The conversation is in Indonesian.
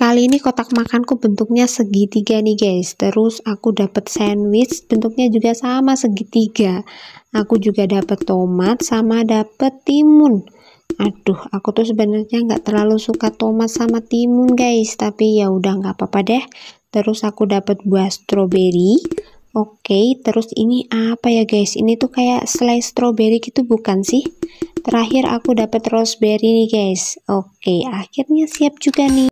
Kali ini kotak makanku bentuknya segitiga nih guys. Terus aku dapat sandwich bentuknya juga sama segitiga. Aku juga dapat tomat sama dapat timun. Aduh, aku tuh sebenarnya nggak terlalu suka tomat sama timun guys, tapi ya udah nggak apa-apa deh. Terus aku dapat buah stroberi. Oke, okay, terus ini apa ya guys? Ini tuh kayak slice stroberi gitu bukan sih? Terakhir aku dapat raspberry nih guys. Oke, okay, akhirnya siap juga nih.